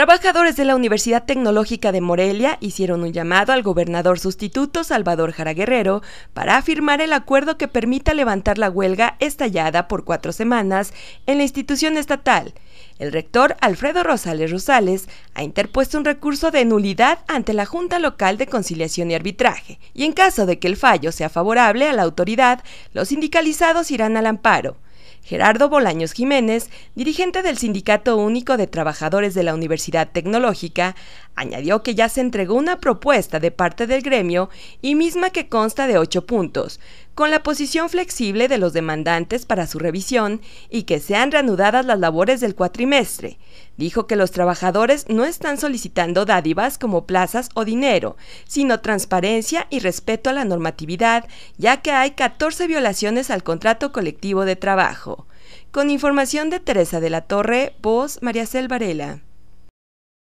Trabajadores de la Universidad Tecnológica de Morelia hicieron un llamado al gobernador sustituto Salvador Jara Guerrero para afirmar el acuerdo que permita levantar la huelga estallada por cuatro semanas en la institución estatal. El rector Alfredo Rosales Rosales ha interpuesto un recurso de nulidad ante la Junta Local de Conciliación y Arbitraje, y en caso de que el fallo sea favorable a la autoridad, los sindicalizados irán al amparo. Gerardo Bolaños Jiménez, dirigente del Sindicato Único de Trabajadores de la Universidad Tecnológica, añadió que ya se entregó una propuesta de parte del gremio y misma que consta de ocho puntos, con la posición flexible de los demandantes para su revisión y que sean reanudadas las labores del cuatrimestre. Dijo que los trabajadores no están solicitando dádivas como plazas o dinero, sino transparencia y respeto a la normatividad, ya que hay 14 violaciones al contrato colectivo de trabajo. Con información de Teresa de la Torre, voz María Cel Varela.